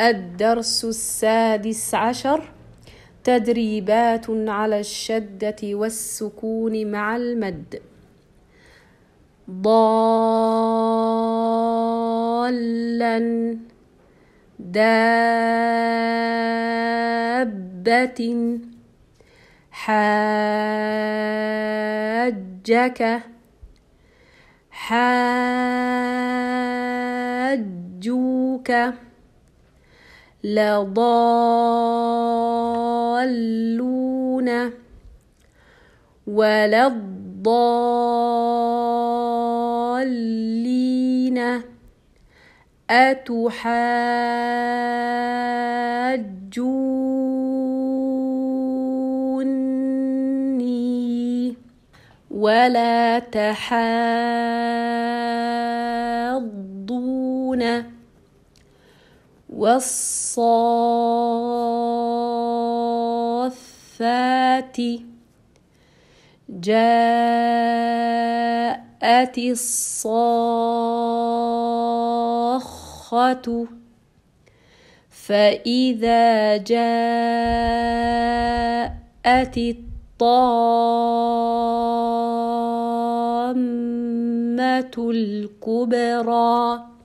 الدرس السادس عشر تدريبات على الشدة والسكون مع المد ضالا دابة حاجك حاجوك لضالون ولا الضالين أتحاجوني ولا تحاضون والصافات جاءت الصاخة فإذا جاءت الطامة الكبرى